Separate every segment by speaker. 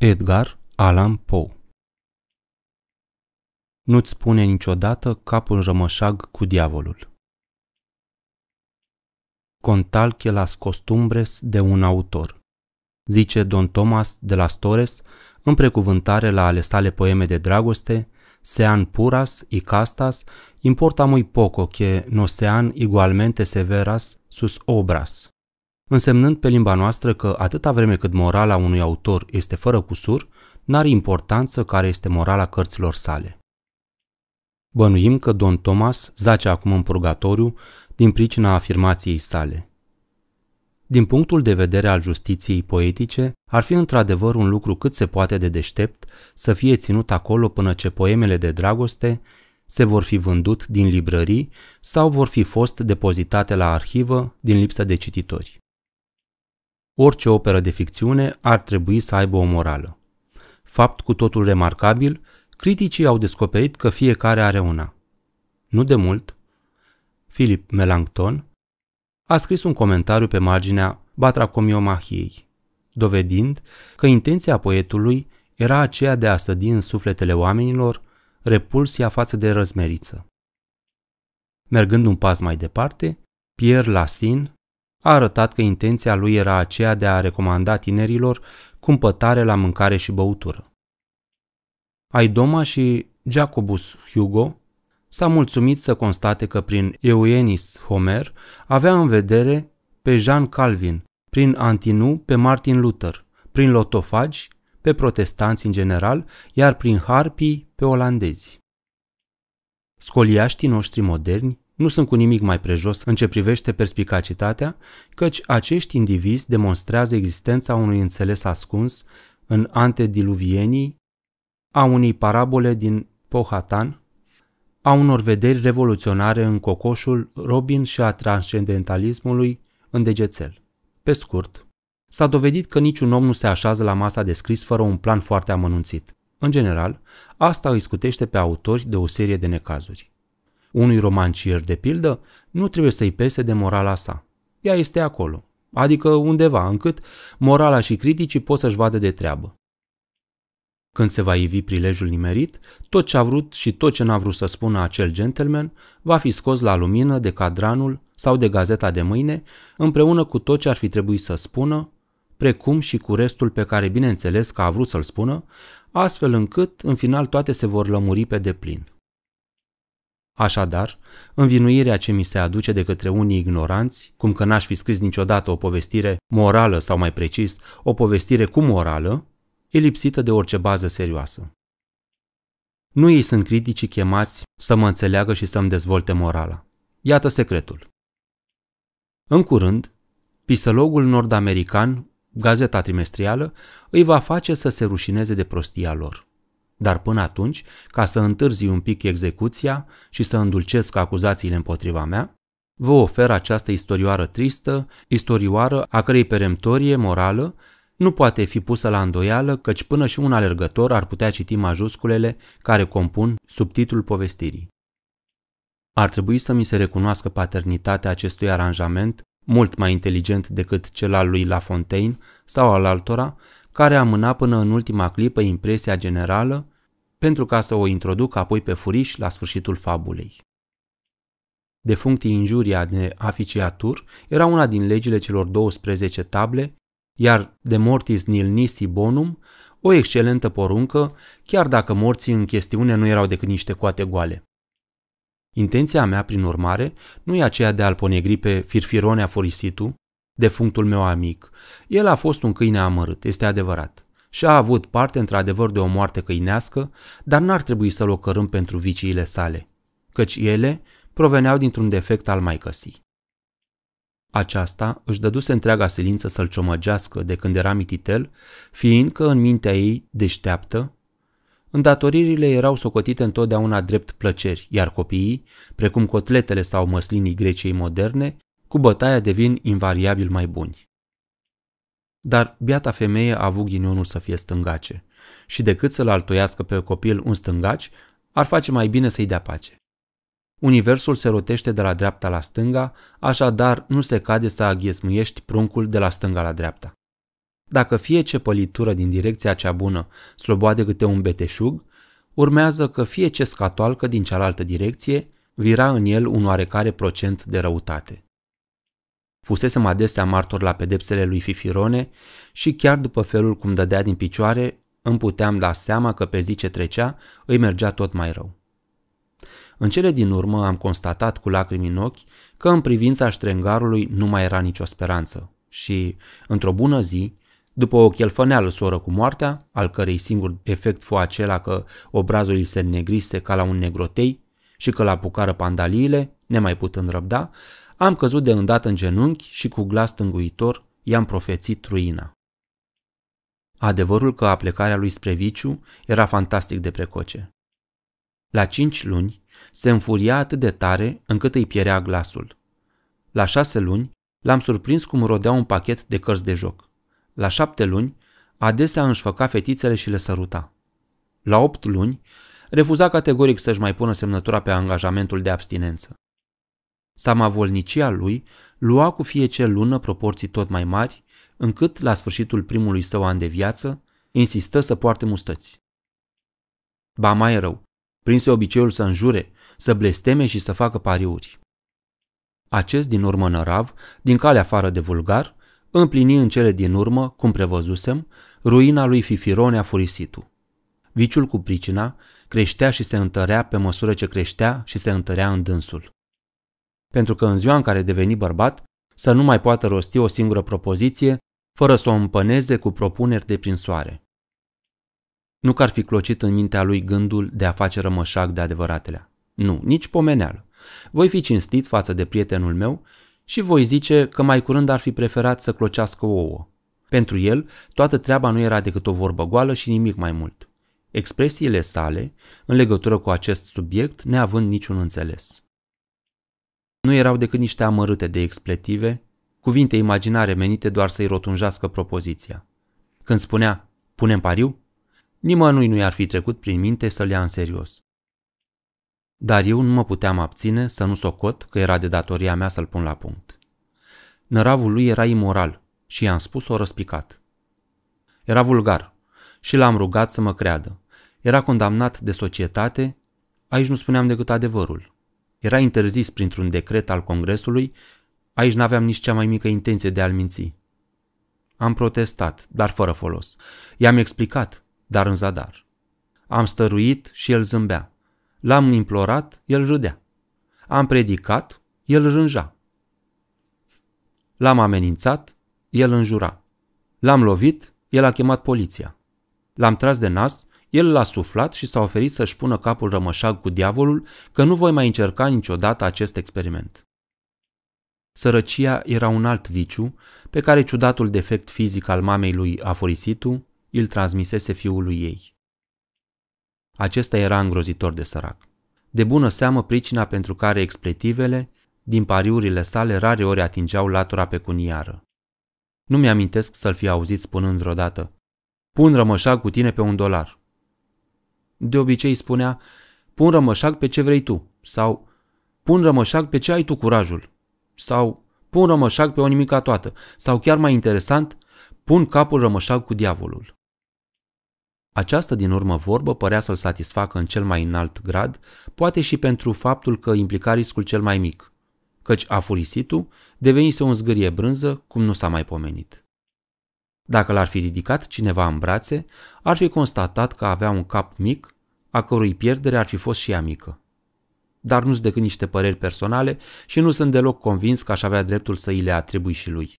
Speaker 1: Edgar Allan Poe Nu-ți spune niciodată capul rămășag cu diavolul. Contalche las costumbres de un autor, zice Don Thomas de las Torres în precuvântare la ale sale poeme de dragoste, sean puras y castas, importa muy poco que no sean igualmente severas sus obras însemnând pe limba noastră că atâta vreme cât morala unui autor este fără cusur, n-are importanță care este morala cărților sale. Bănuim că Don Thomas zace acum în purgatoriu din pricina afirmației sale. Din punctul de vedere al justiției poetice, ar fi într-adevăr un lucru cât se poate de deștept să fie ținut acolo până ce poemele de dragoste se vor fi vândut din librării sau vor fi fost depozitate la arhivă din lipsă de cititori. Orice operă de ficțiune ar trebui să aibă o morală. Fapt cu totul remarcabil, criticii au descoperit că fiecare are una. Nu de mult, Philip Melancton a scris un comentariu pe marginea Batracomiomahiei, dovedind că intenția poetului era aceea de a sădi în sufletele oamenilor repulsia față de răzmeriță. Mergând un pas mai departe, Pierre Lassine a arătat că intenția lui era aceea de a recomanda tinerilor cumpătare la mâncare și băutură. Aidoma și Jacobus Hugo s-a mulțumit să constate că prin Eugenis Homer avea în vedere pe Jean Calvin, prin Antinu pe Martin Luther, prin lotofagi pe protestanți în general, iar prin harpii pe olandezi. Scoliaștii noștri moderni nu sunt cu nimic mai prejos în ce privește perspicacitatea, căci acești indivizi demonstrează existența unui înțeles ascuns în antediluvienii, a unei parabole din Pohatan, a unor vederi revoluționare în cocoșul Robin și a transcendentalismului în degețel. Pe scurt, s-a dovedit că niciun om nu se așează la masa de scris fără un plan foarte amănunțit. În general, asta îi scutește pe autori de o serie de necazuri. Unui romancier, de pildă, nu trebuie să-i pese de morala sa. Ea este acolo, adică undeva, încât morala și criticii pot să-și vadă de treabă. Când se va ivi prilejul nimerit, tot ce a vrut și tot ce n-a vrut să spună acel gentleman va fi scos la lumină de cadranul sau de gazeta de mâine, împreună cu tot ce ar fi trebuit să spună, precum și cu restul pe care bineînțeles că a vrut să-l spună, astfel încât în final toate se vor lămuri pe deplin. Așadar, învinuirea ce mi se aduce de către unii ignoranți, cum că n-aș fi scris niciodată o povestire morală sau mai precis, o povestire cu morală, e lipsită de orice bază serioasă. Nu ei sunt criticii chemați să mă înțeleagă și să-mi dezvolte morala. Iată secretul. În curând, pisologul nord-american, gazeta trimestrială, îi va face să se rușineze de prostia lor. Dar până atunci, ca să întârzi un pic execuția și să îndulcesc acuzațiile împotriva mea, vă ofer această istorioară tristă, istorioară a cărei peremptorie morală nu poate fi pusă la îndoială căci până și un alergător ar putea citi majusculele care compun subtitlul povestirii. Ar trebui să mi se recunoască paternitatea acestui aranjament, mult mai inteligent decât cel al lui La Fontaine sau al altora, care amâna până în ultima clipă impresia generală pentru ca să o introduc apoi pe furiș la sfârșitul fabulei. Defunctii injuria de aficiatur era una din legile celor 12 table, iar de mortis nil nisi bonum, o excelentă poruncă, chiar dacă morții în chestiune nu erau decât niște coate goale. Intenția mea, prin urmare, nu e aceea de a-l ponegri pe Firfirone Aforisitu, defunctul meu amic. El a fost un câine amărât, este adevărat. Și a avut parte într-adevăr de o moarte câinească, dar n-ar trebui să-l ocărâm pentru viciile sale, căci ele proveneau dintr-un defect al maicăsii. Aceasta își dăduse întreaga silință să-l ciomăgească de când era mititel, fiindcă în mintea ei deșteaptă, îndatoririle erau socotite întotdeauna drept plăceri, iar copiii, precum cotletele sau măslinii Greciei moderne, cu bătaia devin invariabil mai buni. Dar biata femeie a avut ghinionul să fie stângace și decât să-l altoiască pe copil un stângaci, ar face mai bine să-i dea pace. Universul se rotește de la dreapta la stânga, așadar nu se cade să aghiesmuiești pruncul de la stânga la dreapta. Dacă fie ce pălitură din direcția cea bună sloboade câte un beteșug, urmează că fie ce scatoalcă din cealaltă direcție vira în el un oarecare procent de răutate. Fusesem adesea martor la pedepsele lui Fifirone și chiar după felul cum dădea din picioare, îmi puteam da seama că pe zi ce trecea îi mergea tot mai rău. În cele din urmă am constatat cu lacrimi în ochi că în privința ștrengarului nu mai era nicio speranță și, într-o bună zi, după o chelfăneală soră cu moartea, al cărei singur efect fu acela că obrazul îi se negrise ca la un negrotei și că la pucară pandaliile, nemai putând răbda, am căzut de îndată în genunchi și cu glas tânguitor i-am profețit ruina. Adevărul că aplecarea lui spre viciu era fantastic de precoce. La cinci luni se înfuria atât de tare încât îi pierea glasul. La șase luni l-am surprins cum rodea un pachet de cărți de joc. La șapte luni adesea își făca fetițele și le săruta. La opt luni refuza categoric să-și mai pună semnătura pe angajamentul de abstinență. Samavolnicia lui lua cu fiecare lună proporții tot mai mari, încât, la sfârșitul primului său an de viață, insistă să poarte mustăți. Ba mai rău, prinse obiceiul să înjure, să blesteme și să facă pariuri. Acest din urmă nărav, din calea afară de vulgar, împlini în cele din urmă, cum prevăzusem, ruina lui Fifirone a furisitu. Viciul cu pricina creștea și se întărea pe măsură ce creștea și se întărea în dânsul pentru că în ziua în care deveni bărbat, să nu mai poată rosti o singură propoziție, fără să o împăneze cu propuneri de prinsoare. Nu că ar fi clocit în mintea lui gândul de a face rămășac de adevăratele. Nu, nici pomeneal. Voi fi cinstit față de prietenul meu și voi zice că mai curând ar fi preferat să clocească ouă. Pentru el, toată treaba nu era decât o vorbă goală și nimic mai mult. Expresiile sale, în legătură cu acest subiect, neavând niciun înțeles nu erau decât niște amărâte de expletive, cuvinte imaginare menite doar să-i rotunjească propoziția. Când spunea, punem pariu, nimănui nu i-ar fi trecut prin minte să-l ia în serios. Dar eu nu mă puteam abține să nu socot că era de datoria mea să-l pun la punct. Năravul lui era imoral și i-am spus-o răspicat. Era vulgar și l-am rugat să mă creadă. Era condamnat de societate, aici nu spuneam decât adevărul, era interzis printr-un decret al Congresului, aici n-aveam nici cea mai mică intenție de a-l minți. Am protestat, dar fără folos. I-am explicat, dar în zadar. Am stăruit și el zâmbea. L-am implorat, el râdea. Am predicat, el rânja. L-am amenințat, el înjura. L-am lovit, el a chemat poliția. L-am tras de nas, el l-a suflat și s-a oferit să-și pună capul rămășag cu diavolul că nu voi mai încerca niciodată acest experiment. Sărăcia era un alt viciu pe care ciudatul defect fizic al mamei lui Aforisitu îl transmisese fiului ei. Acesta era îngrozitor de sărac. De bună seamă pricina pentru care expletivele, din pariurile sale, rare ori atingeau latura pecuniară. Nu mi-amintesc să-l fi auzit spunând vreodată, pun rămășag cu tine pe un dolar. De obicei spunea, pun rămășac pe ce vrei tu, sau pun rămășac pe ce ai tu curajul, sau pun rămășac pe o nimica toată, sau chiar mai interesant, pun capul rămășac cu diavolul. Această din urmă vorbă părea să-l satisfacă în cel mai înalt grad, poate și pentru faptul că implica riscul cel mai mic, căci afurisitul devenise un zgârie brânză cum nu s-a mai pomenit. Dacă l-ar fi ridicat cineva în brațe, ar fi constatat că avea un cap mic, a cărui pierdere ar fi fost și ea mică. Dar nu-s decât niște păreri personale și nu sunt deloc convins că aș avea dreptul să îi le atribui și lui.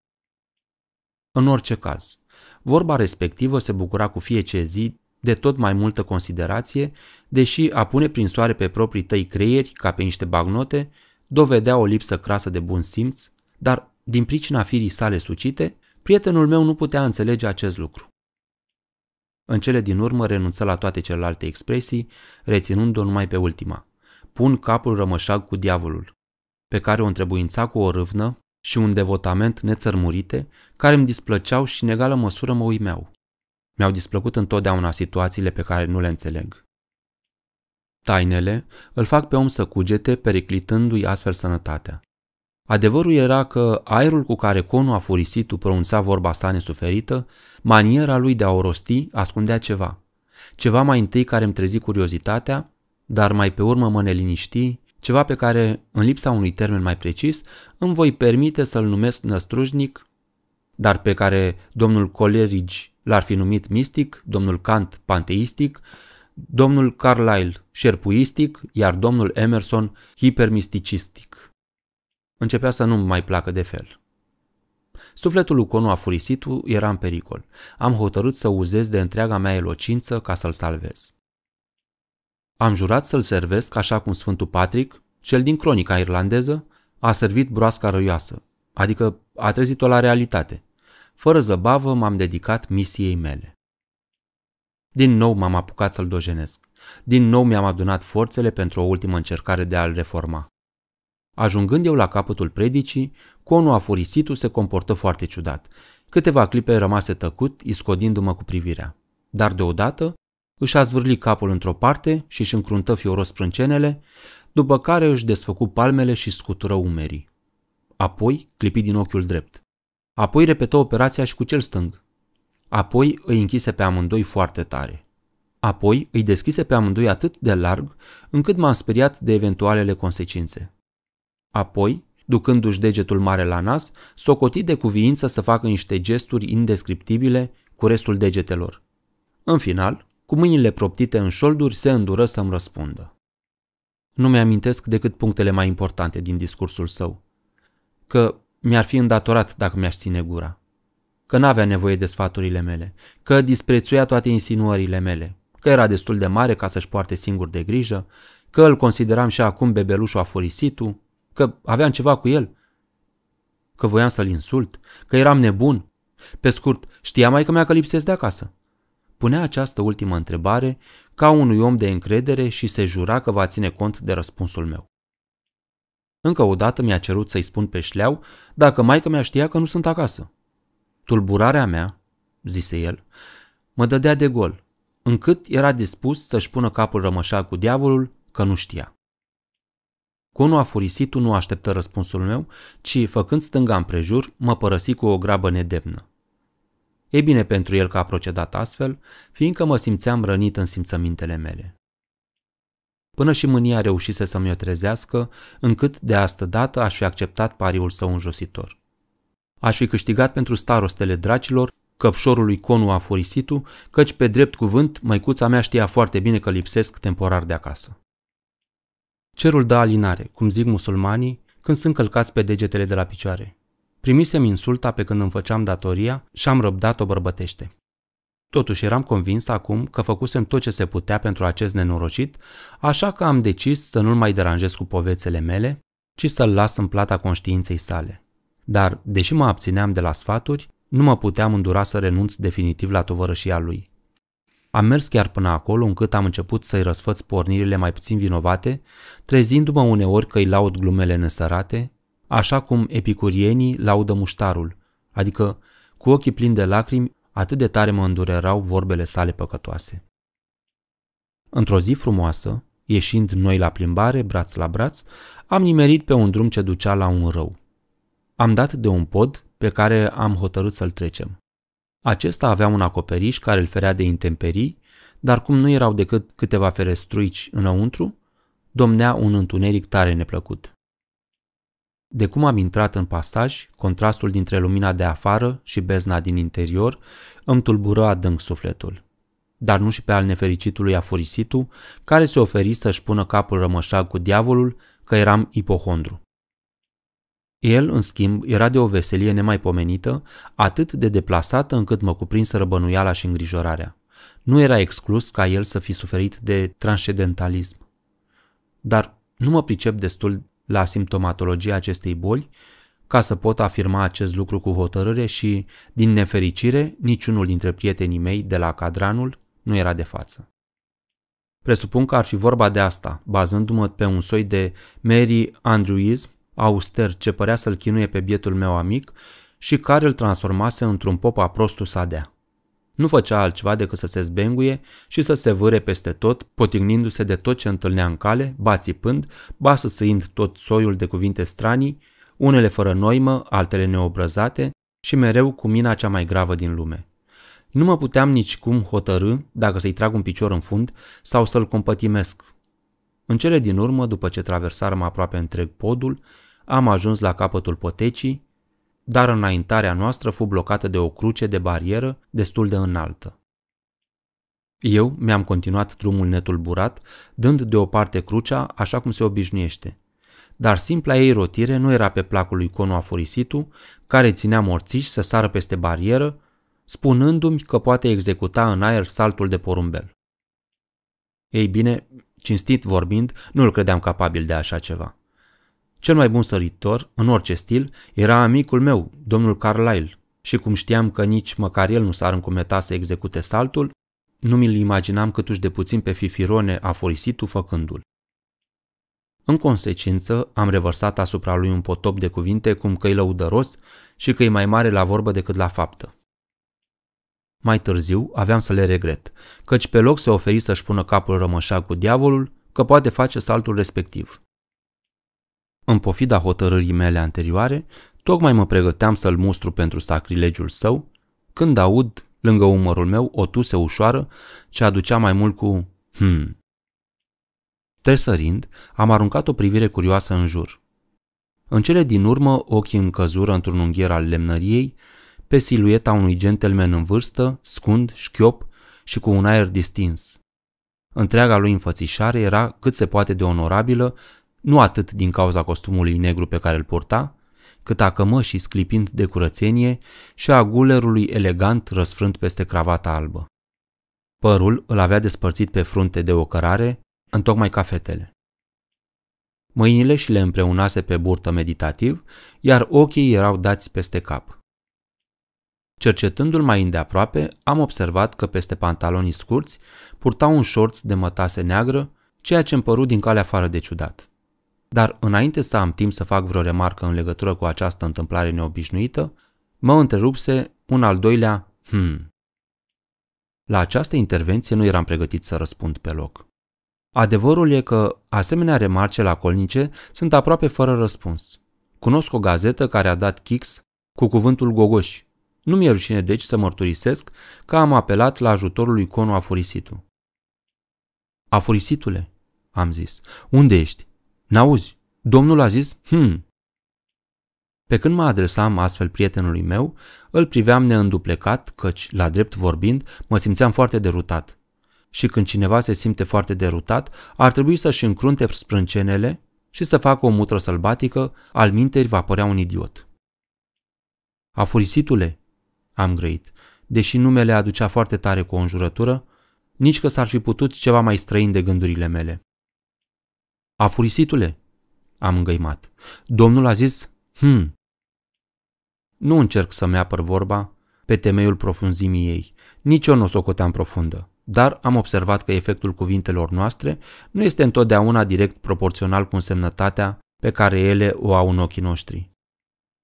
Speaker 1: În orice caz, vorba respectivă se bucura cu fiecare zi de tot mai multă considerație, deși a pune prin soare pe proprii tăi creieri ca pe niște bagnote dovedea o lipsă crasă de bun simț, dar din pricina firii sale sucite, Prietenul meu nu putea înțelege acest lucru. În cele din urmă renunță la toate celelalte expresii, reținând-o numai pe ultima. Pun capul rămășag cu diavolul, pe care o întrebuința cu o râvnă și un devotament nețărmurite, care îmi displăceau și în egală măsură mă uimeau. Mi-au displăcut întotdeauna situațiile pe care nu le înțeleg. Tainele îl fac pe om să cugete, periclitându-i astfel sănătatea. Adevărul era că aerul cu care Conu a furisit-o pronunța vorba sa nesuferită, maniera lui de a o rosti ascundea ceva. Ceva mai întâi care îmi trezi curiozitatea, dar mai pe urmă mă neliniști, ceva pe care, în lipsa unui termen mai precis, îmi voi permite să-l numesc năstrușnic, dar pe care domnul Coleridge l-ar fi numit mistic, domnul Kant panteistic, domnul Carlyle șerpuistic, iar domnul Emerson hipermisticistic. Începea să nu-mi mai placă de fel. Sufletul lui Conu afurisitul era în pericol. Am hotărât să uzez de întreaga mea elocință ca să-l salvez. Am jurat să-l servesc așa cum Sfântul Patrick, cel din cronica irlandeză, a servit broasca răioasă, adică a trezit-o la realitate. Fără zăbavă m-am dedicat misiei mele. Din nou m-am apucat să-l dojenesc. Din nou mi-am adunat forțele pentru o ultimă încercare de a-l reforma. Ajungând eu la capătul predicii, conu afurisitul se comportă foarte ciudat. Câteva clipe rămase tăcut, iscodindu-mă cu privirea. Dar deodată își a zvârli capul într-o parte și își încruntă fioros prâncenele, după care își desfăcu palmele și scutură umerii. Apoi clipi din ochiul drept. Apoi repetă operația și cu cel stâng. Apoi îi închise pe amândoi foarte tare. Apoi îi deschise pe amândoi atât de larg, încât m-am speriat de eventualele consecințe. Apoi, ducându-și degetul mare la nas, socoti de cuviință să facă niște gesturi indescriptibile cu restul degetelor. În final, cu mâinile proptite în șolduri, se îndură să-mi răspundă. Nu mi-amintesc decât punctele mai importante din discursul său. Că mi-ar fi îndatorat dacă mi-aș ține gura. Că n-avea nevoie de sfaturile mele. Că disprețuia toate insinuările mele. Că era destul de mare ca să-și poarte singur de grijă. Că îl consideram și acum bebelușul afurisitul că aveam ceva cu el, că voiam să-l insult, că eram nebun. Pe scurt, știa mai că mea că lipsesc de acasă. Punea această ultimă întrebare ca unui om de încredere și se jura că va ține cont de răspunsul meu. Încă o dată mi-a cerut să-i spun pe șleau dacă maică mea știa că nu sunt acasă. Tulburarea mea, zise el, mă dădea de gol, încât era dispus să-și pună capul rămășat cu diavolul că nu știa. Conu a furisit, nu așteptă răspunsul meu, ci, făcând stânga împrejur, mă părăsi cu o grabă nedemnă. E bine pentru el că a procedat astfel, fiindcă mă simțeam rănit în simțămintele mele. Până și mânia reușise să-mi o trezească, încât de astă dată aș fi acceptat pariul său înjositor. Aș fi câștigat pentru starostele dracilor, căpșorului Conu Afurisitu, căci pe drept cuvânt măicuța mea știa foarte bine că lipsesc temporar de acasă. Cerul dă da alinare, cum zic musulmanii, când sunt călcați pe degetele de la picioare. Primisem insulta pe când îmi făceam datoria și am răbdat-o bărbătește. Totuși eram convins acum că făcusem tot ce se putea pentru acest nenorocit, așa că am decis să nu-l mai deranjez cu povețele mele, ci să-l las în plata conștiinței sale. Dar, deși mă abțineam de la sfaturi, nu mă puteam îndura să renunț definitiv la tovărășia lui. Am mers chiar până acolo încât am început să-i răsfăț pornirile mai puțin vinovate, trezindu-mă uneori că i laud glumele nesărate, așa cum epicurienii laudă muștarul, adică cu ochii plini de lacrimi atât de tare mă îndurerau vorbele sale păcătoase. Într-o zi frumoasă, ieșind noi la plimbare, braț la braț, am nimerit pe un drum ce ducea la un rău. Am dat de un pod pe care am hotărât să-l trecem. Acesta avea un acoperiș care îl ferea de intemperii, dar cum nu erau decât câteva ferestruici înăuntru, domnea un întuneric tare neplăcut. De cum am intrat în pasaj, contrastul dintre lumina de afară și bezna din interior îmi tulbură adânc sufletul. Dar nu și pe al nefericitului afurisitu, care se oferi să-și pună capul rămășag cu diavolul, că eram ipohondru. El, în schimb, era de o veselie nemaipomenită, atât de deplasată încât mă cuprinseră răbănuiala și îngrijorarea. Nu era exclus ca el să fi suferit de transcendentalism. Dar nu mă pricep destul la simptomatologia acestei boli ca să pot afirma acest lucru cu hotărâre și, din nefericire, niciunul dintre prietenii mei de la cadranul nu era de față. Presupun că ar fi vorba de asta, bazându-mă pe un soi de Mary Andrewism auster ce părea să-l chinuie pe bietul meu amic și care îl transformase într-un pop aprostu sadea. Nu făcea altceva decât să se zbenguie și să se vâre peste tot, potignindu-se de tot ce întâlnea în cale, bațipând, basăsăind tot soiul de cuvinte stranii, unele fără noimă, altele neobrăzate și mereu cu mina cea mai gravă din lume. Nu mă puteam nici cum hotărâ dacă să-i trag un picior în fund sau să-l compătimesc, în cele din urmă, după ce traversarăm aproape întreg podul, am ajuns la capătul potecii, dar înaintarea noastră fu blocată de o cruce de barieră destul de înaltă. Eu mi-am continuat drumul netulburat, dând deoparte crucea așa cum se obișnuiește. Dar simpla ei rotire nu era pe placul lui Conu Afurisitu, care ținea morțiși să sară peste barieră, spunându-mi că poate executa în aer saltul de porumbel. Ei bine, Cinstit vorbind, nu îl credeam capabil de așa ceva. Cel mai bun săritor, în orice stil, era amicul meu, domnul Carlyle, și cum știam că nici măcar el nu s-ar încumeta să execute saltul, nu mi-l imaginam cât uși de puțin pe Fifirone aforisitul făcându-l. În consecință, am revărsat asupra lui un potop de cuvinte cum că-i lăudăros și că-i mai mare la vorbă decât la faptă. Mai târziu aveam să le regret, căci pe loc se oferi să-și pună capul rămășa cu diavolul, că poate face saltul respectiv. În pofida hotărârii mele anterioare, tocmai mă pregăteam să-l mustru pentru sacrilegiul său, când aud, lângă umărul meu, o tuse ușoară ce aducea mai mult cu hmm. Tresărind, am aruncat o privire curioasă în jur. În cele din urmă, ochii încăzură într-un unghier al lemnăriei, pe silueta unui gentleman în vârstă, scund, șchiop și cu un aer distins. Întreaga lui înfățișare era cât se poate de onorabilă, nu atât din cauza costumului negru pe care îl purta, cât a cămășii sclipind de curățenie și a gulerului elegant răsfrânt peste cravata albă. Părul îl avea despărțit pe frunte de o cărare, tocmai ca fetele. Mâinile și le împreunase pe burtă meditativ, iar ochii erau dați peste cap. Cercetându-l mai îndeaproape, am observat că peste pantalonii scurți purta un șorț de mătase neagră, ceea ce îmi din calea afară de ciudat. Dar înainte să am timp să fac vreo remarcă în legătură cu această întâmplare neobișnuită, mă întrerupse un al doilea hmm. La această intervenție nu eram pregătit să răspund pe loc. Adevărul e că asemenea remarce la colnice sunt aproape fără răspuns. Cunosc o gazetă care a dat kicks cu cuvântul gogoși nu mi-e rușine deci să mărturisesc că am apelat la ajutorul lui Conu Afurisitu. Afurisitule, am zis, unde ești? N-auzi? Domnul a zis, hm. Pe când mă adresam astfel prietenului meu, îl priveam neînduplecat, căci, la drept vorbind, mă simțeam foarte derutat. Și când cineva se simte foarte derutat, ar trebui să-și încrunte sprâncenele și să facă o mutră sălbatică, al minteri va părea un idiot. Afurisitule, am grăit, deși numele aducea foarte tare cu o înjurătură, nici că s-ar fi putut ceva mai străin de gândurile mele. A furisitule, am îngăimat. Domnul a zis, hm. Nu încerc să-mi apăr vorba pe temeiul profunzimii ei. Nici eu nu o socoteam profundă, dar am observat că efectul cuvintelor noastre nu este întotdeauna direct proporțional cu însemnătatea pe care ele o au în ochii noștri.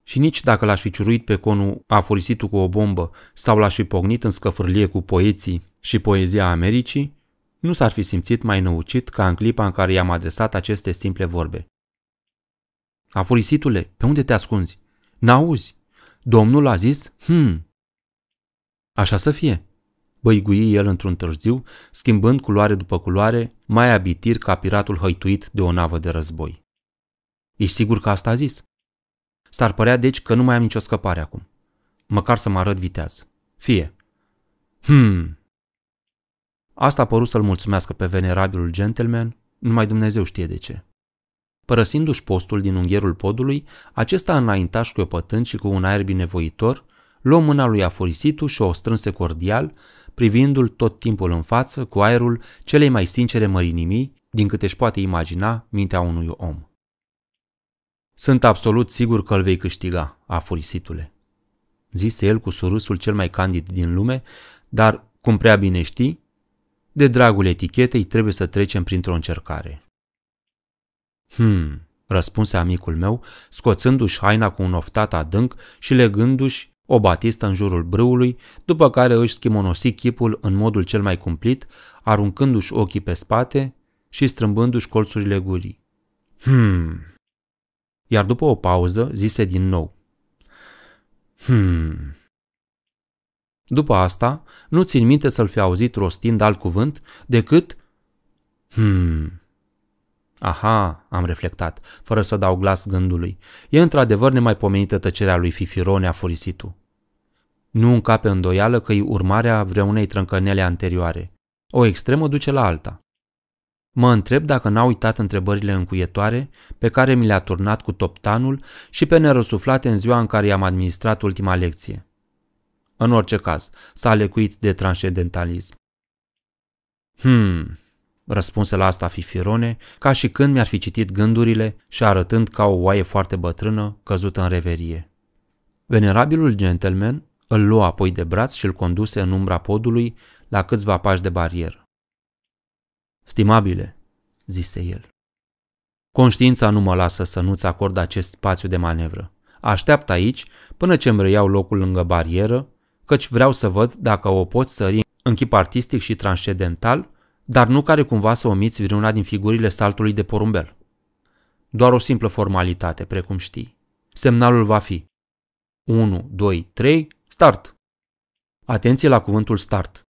Speaker 1: Și nici dacă l-aș fi ciuruit pe conul aforisitul cu o bombă sau l-aș fi pognit în scăfârlie cu poeții și poezia Americii, nu s-ar fi simțit mai năucit ca în clipa în care i-am adresat aceste simple vorbe. Afurisitule, pe unde te ascunzi? N-auzi? Domnul a zis, hmm. Așa să fie, băigui el într-un târziu, schimbând culoare după culoare, mai abitir ca piratul hăituit de o navă de război. Ești sigur că asta a zis? S-ar părea deci că nu mai am nicio scăpare acum. Măcar să mă arăt viteaz. Fie. Hmm. Asta a părut să-l mulțumească pe venerabilul gentleman, numai Dumnezeu știe de ce. Părăsindu-și postul din ungherul podului, acesta înaintea șchiopătând și cu un aer binevoitor, luă mâna lui Aforisitu și o strânse cordial, privindu-l tot timpul în față cu aerul celei mai sincere mărinimii din câte își poate imagina mintea unui om. Sunt absolut sigur că îl vei câștiga, afurisitule, zise el cu surâsul cel mai candid din lume, dar, cum prea bine știi, de dragul etichetei trebuie să trecem printr-o încercare. Hmm, răspunse amicul meu, scoțându-și haina cu un oftat adânc și legându-și o batistă în jurul brâului, după care își schimonosi chipul în modul cel mai cumplit, aruncându-și ochii pe spate și strâmbându-și colțurile gurii. Hmm, iar după o pauză zise din nou. Hmm. După asta, nu țin minte să-l fi auzit rostind alt cuvânt decât Hmm. Aha, am reflectat, fără să dau glas gândului. E într-adevăr nemaipomenită tăcerea lui Fifirone a furisitu. Nu încape îndoială că i urmarea vreunei trâncănele anterioare. O extremă duce la alta. Mă întreb dacă n-a uitat întrebările încuietoare pe care mi le-a turnat cu toptanul și pe nerosuflate în ziua în care i-am administrat ultima lecție. În orice caz, s-a lecuit de transcendentalism. Hmm, răspunse la asta Fifirone, ca și când mi-ar fi citit gândurile și arătând ca o oaie foarte bătrână, căzută în reverie. Venerabilul gentleman îl lua apoi de braț și îl conduse în umbra podului la câțiva pași de barieră. Stimabile, zise el, conștiința nu mă lasă să nu-ți acord acest spațiu de manevră. Așteaptă aici până ce îmi reiau locul lângă barieră, căci vreau să văd dacă o poți sări în chip artistic și transcendental, dar nu care cumva să omiți vreuna din figurile saltului de porumbel. Doar o simplă formalitate, precum știi. Semnalul va fi 1, 2, 3, start! Atenție la cuvântul start.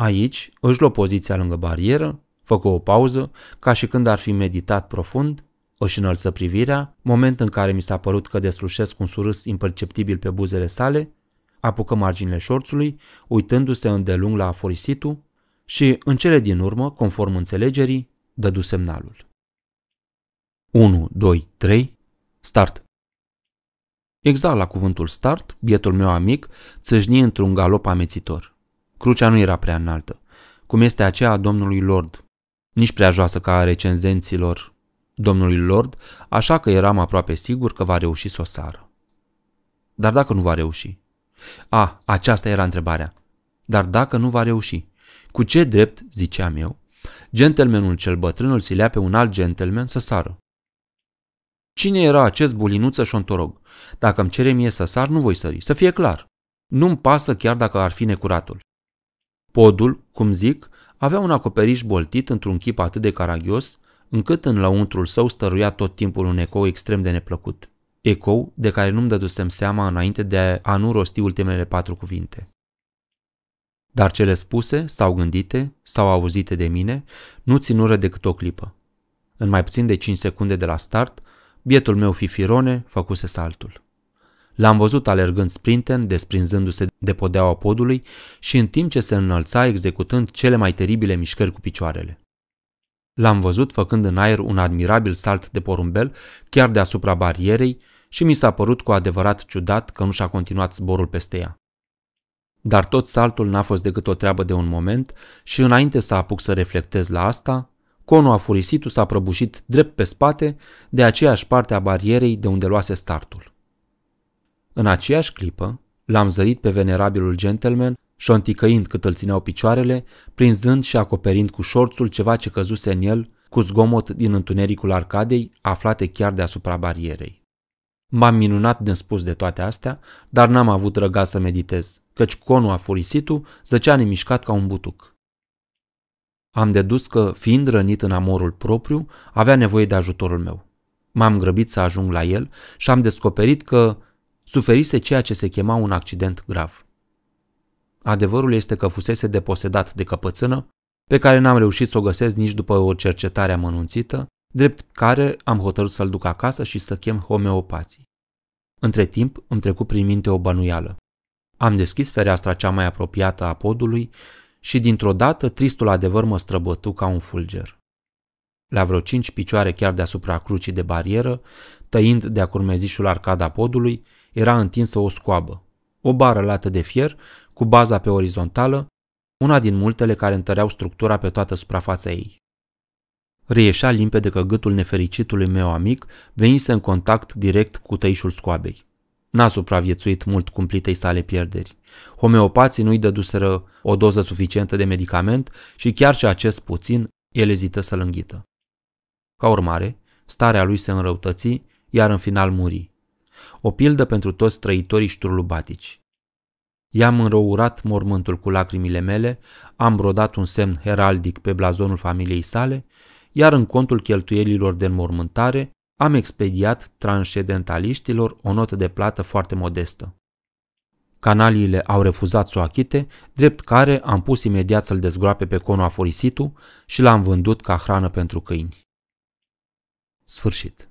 Speaker 1: Aici își luă poziția lângă barieră, făcă o pauză, ca și când ar fi meditat profund, își înălță privirea, moment în care mi s-a părut că deslușesc un surâs imperceptibil pe buzele sale, apucă marginile șorțului, uitându-se îndelung la aforisitul și, în cele din urmă, conform înțelegerii, dădu semnalul. 1, 2, 3, start! Exact la cuvântul start, bietul meu amic țâșni într-un galop amețitor. Crucea nu era prea înaltă, cum este aceea a domnului Lord, nici prea joasă ca a recenzenților domnului Lord, așa că eram aproape sigur că va reuși să o sară. Dar dacă nu va reuși? A, aceasta era întrebarea. Dar dacă nu va reuși? Cu ce drept, ziceam eu, gentlemanul cel bătrân îl silea pe un alt gentleman să sară? Cine era acest bulinuță șontorog? Dacă îmi cere mie să sar, nu voi sări, să fie clar. Nu-mi pasă chiar dacă ar fi necuratul. Podul, cum zic, avea un acoperiș boltit într-un chip atât de caragios, încât în lăuntrul său stăruia tot timpul un ecou extrem de neplăcut. Ecou de care nu-mi dădusem seama înainte de a nu rosti ultimele patru cuvinte. Dar cele spuse sau gândite sau auzite de mine nu ținură decât o clipă. În mai puțin de 5 secunde de la start, bietul meu fifirone făcuse saltul. L-am văzut alergând sprinten, desprinzându-se de podeaua podului și în timp ce se înălța executând cele mai teribile mișcări cu picioarele. L-am văzut făcând în aer un admirabil salt de porumbel chiar deasupra barierei și mi s-a părut cu adevărat ciudat că nu și-a continuat zborul peste ea. Dar tot saltul n-a fost decât o treabă de un moment și înainte să apuc să reflectez la asta, conul afurisitul s-a prăbușit drept pe spate de aceeași parte a barierei de unde luase startul. În aceeași clipă, l-am zărit pe venerabilul gentleman șonticăind cât îl țineau picioarele, prinzând și acoperind cu șorțul ceva ce căzuse în el, cu zgomot din întunericul arcadei, aflate chiar deasupra barierei. M-am minunat de spus de toate astea, dar n-am avut răga să meditez, căci conul a furisitul zăcea nemișcat ca un butuc. Am dedus că, fiind rănit în amorul propriu, avea nevoie de ajutorul meu. M-am grăbit să ajung la el și am descoperit că, Suferise ceea ce se chema un accident grav. Adevărul este că fusese deposedat de căpățână, pe care n-am reușit să o găsesc nici după o cercetare amănunțită, drept care am hotărât să-l duc acasă și să chem homeopații. Între timp îmi trecut prin minte o bănuială. Am deschis fereastra cea mai apropiată a podului și dintr-o dată tristul adevăr mă străbătu ca un fulger. La vreo cinci picioare chiar deasupra crucii de barieră, tăind de-a curmezișul arcada podului, era întinsă o scoabă, o bară lată de fier cu baza pe orizontală, una din multele care întăreau structura pe toată suprafața ei. Reieșea limpede că gâtul nefericitului meu amic venise în contact direct cu tăișul scoabei. N-a supraviețuit mult cumplitei sale pierderi. Homeopații nu-i dăduseră o doză suficientă de medicament și chiar și acest puțin el ezită să-l înghită. Ca urmare, starea lui se înrăutăți, iar în final muri o pildă pentru toți trăitorii șturlubatici. I-am înrourat mormântul cu lacrimile mele, am brodat un semn heraldic pe blazonul familiei sale, iar în contul cheltuielilor de înmormântare am expediat transcendentaliștilor o notă de plată foarte modestă. Canaliile au refuzat să o achite, drept care am pus imediat să-l dezgroape pe conul aforisitu și l-am vândut ca hrană pentru câini. Sfârșit.